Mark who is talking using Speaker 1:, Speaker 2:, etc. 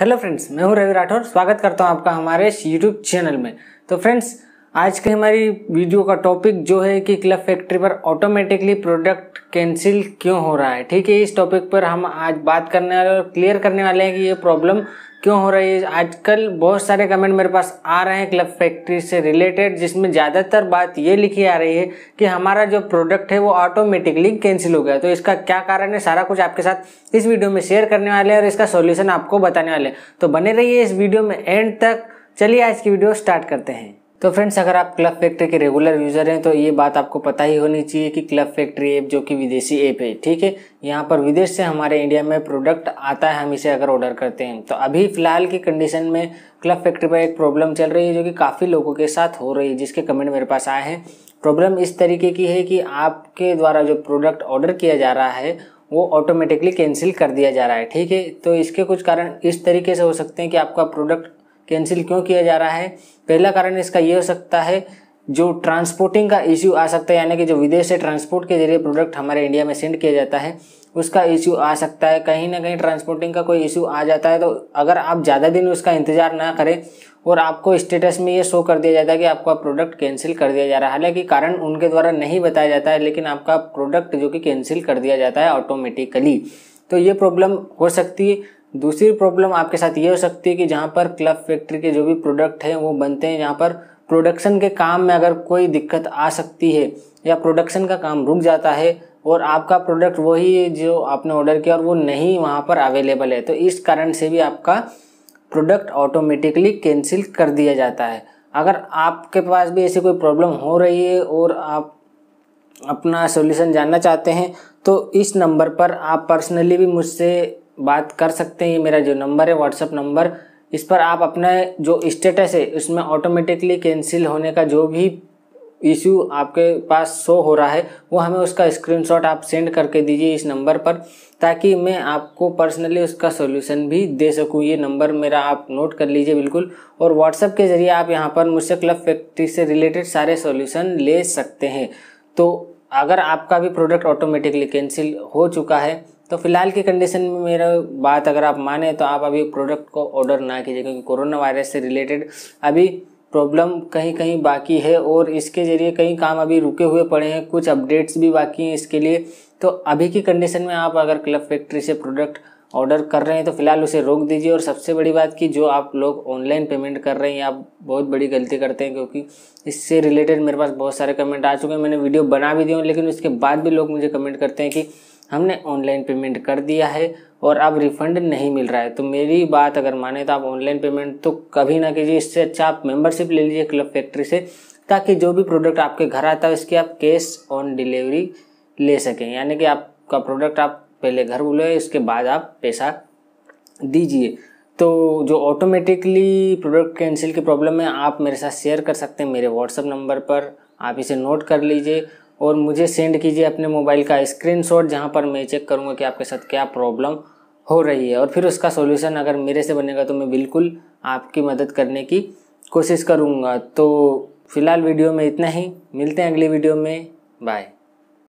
Speaker 1: hello friends मैं हूं रवि राठौर स्वागत करता हूं आपका हमारे यूट्यूब चैनल में तो फ्रेंड्स आज की हमारी वीडियो का टॉपिक जो है कि क्लब फैक्ट्री पर ऑटोमेटिकली प्रोडक्ट कैंसिल क्यों हो रहा है ठीक है इस टॉपिक पर हम आज बात करने वाले और क्लियर करने वाले हैं कि ये प्रॉब्लम क्यों हो रही है आजकल बहुत सारे कमेंट मेरे पास आ रहे हैं क्लब फैक्ट्री से रिलेटेड जिसमें ज़्यादातर बात ये लिखी आ रही है कि हमारा जो प्रोडक्ट है वो ऑटोमेटिकली कैंसिल हो गया तो इसका क्या कारण है सारा कुछ आपके साथ इस वीडियो में शेयर करने वाले हैं और इसका सोल्यूशन आपको बताने वाले हैं तो बने रहिए इस वीडियो में एंड तक चलिए आज की वीडियो स्टार्ट करते हैं तो फ्रेंड्स अगर आप क्लब फैक्ट्री के रेगुलर यूज़र हैं तो ये बात आपको पता ही होनी चाहिए कि क्लब फैक्ट्री ऐप जो कि विदेशी ऐप है ठीक है यहाँ पर विदेश से हमारे इंडिया में प्रोडक्ट आता है हम इसे अगर ऑर्डर करते हैं तो अभी फ़िलहाल की कंडीशन में क्लब फैक्ट्री पर एक प्रॉब्लम चल रही है जो कि काफ़ी लोगों के साथ हो रही है जिसके कमेंट मेरे पास आए हैं प्रॉब्लम इस तरीके की है कि आपके द्वारा जो प्रोडक्ट ऑर्डर किया जा रहा है वो ऑटोमेटिकली कैंसिल कर दिया जा रहा है ठीक है तो इसके कुछ कारण इस तरीके से हो सकते हैं कि आपका प्रोडक्ट कैंसिल क्यों किया जा रहा है पहला कारण इसका ये हो सकता है जो ट्रांसपोर्टिंग का इश्यू आ सकता है यानी कि जो विदेश से ट्रांसपोर्ट के जरिए प्रोडक्ट हमारे इंडिया में सेंड किया जाता है उसका इश्यू आ सकता है कहीं ना कहीं ट्रांसपोर्टिंग का कोई इश्यू आ जाता है तो अगर आप ज़्यादा दिन उसका इंतज़ार ना करें और आपको स्टेटस में ये शो कर दिया जाता है कि आपका प्रोडक्ट कैंसिल कर दिया जा रहा है हालांकि कारण उनके द्वारा नहीं बताया जाता है लेकिन आपका प्रोडक्ट जो कि कैंसिल कर दिया जाता है ऑटोमेटिकली तो ये प्रॉब्लम हो सकती है दूसरी प्रॉब्लम आपके साथ ये हो सकती है कि जहाँ पर क्लब फैक्ट्री के जो भी प्रोडक्ट हैं वो बनते हैं जहाँ पर प्रोडक्शन के काम में अगर कोई दिक्कत आ सकती है या प्रोडक्शन का काम रुक जाता है और आपका प्रोडक्ट वही जो आपने ऑर्डर किया और वो नहीं वहाँ पर अवेलेबल है तो इस कारण से भी आपका प्रोडक्ट ऑटोमेटिकली कैंसिल कर दिया जाता है अगर आपके पास भी ऐसी कोई प्रॉब्लम हो रही है और आप अपना सॉल्यूशन जानना चाहते हैं तो इस नंबर पर आप पर्सनली भी मुझसे बात कर सकते हैं ये मेरा जो नंबर है व्हाट्सअप नंबर इस पर आप अपना जो स्टेटस है उसमें ऑटोमेटिकली कैंसिल होने का जो भी इशू आपके पास शो हो रहा है वो हमें उसका स्क्रीनशॉट आप सेंड करके दीजिए इस नंबर पर ताकि मैं आपको पर्सनली उसका सॉल्यूशन भी दे सकूं ये नंबर मेरा आप नोट कर लीजिए बिल्कुल और व्हाट्सअप के ज़रिए आप यहाँ पर मुझसे क्लब फैक्ट्री से रिलेटेड सारे सॉल्यूशन ले सकते हैं तो अगर आपका भी प्रोडक्ट ऑटोमेटिकली कैंसिल हो चुका है तो फिलहाल की कंडीशन में मेरा बात अगर आप माने तो आप अभी प्रोडक्ट को ऑर्डर ना कीजिए क्योंकि कोरोना वायरस से रिलेटेड अभी प्रॉब्लम कहीं कहीं बाकी है और इसके ज़रिए कई काम अभी रुके हुए पड़े हैं कुछ अपडेट्स भी बाकी हैं इसके लिए तो अभी की कंडीशन में आप अगर क्लब फैक्ट्री से प्रोडक्ट ऑर्डर कर रहे हैं तो फिलहाल उसे रोक दीजिए और सबसे बड़ी बात कि जो आप लोग ऑनलाइन पेमेंट कर रहे हैं आप बहुत बड़ी गलती करते हैं क्योंकि इससे रिलेटेड मेरे पास बहुत सारे कमेंट आ चुके हैं मैंने वीडियो बना भी हूँ लेकिन उसके बाद भी लोग मुझे कमेंट करते हैं कि हमने ऑनलाइन पेमेंट कर दिया है और अब रिफ़ंड नहीं मिल रहा है तो मेरी बात अगर माने तो आप ऑनलाइन पेमेंट तो कभी ना कीजिए इससे अच्छा आप मेंबरशिप ले लीजिए क्लब फैक्ट्री से ताकि जो भी प्रोडक्ट आपके घर आता है उसकी आप कैश ऑन डिलीवरी ले सकें यानी कि आपका प्रोडक्ट आप पहले घर बुलाए इसके बाद आप पैसा दीजिए तो जो ऑटोमेटिकली प्रोडक्ट कैंसिल की प्रॉब्लम है आप मेरे साथ शेयर कर सकते हैं मेरे व्हाट्सअप नंबर पर आप इसे नोट कर लीजिए और मुझे सेंड कीजिए अपने मोबाइल का स्क्रीनशॉट जहां पर मैं चेक करूंगा कि आपके साथ क्या प्रॉब्लम हो रही है और फिर उसका सॉल्यूशन अगर मेरे से बनेगा तो मैं बिल्कुल आपकी मदद करने की कोशिश करूँगा तो फिलहाल वीडियो में इतना ही मिलते हैं अगली वीडियो में बाय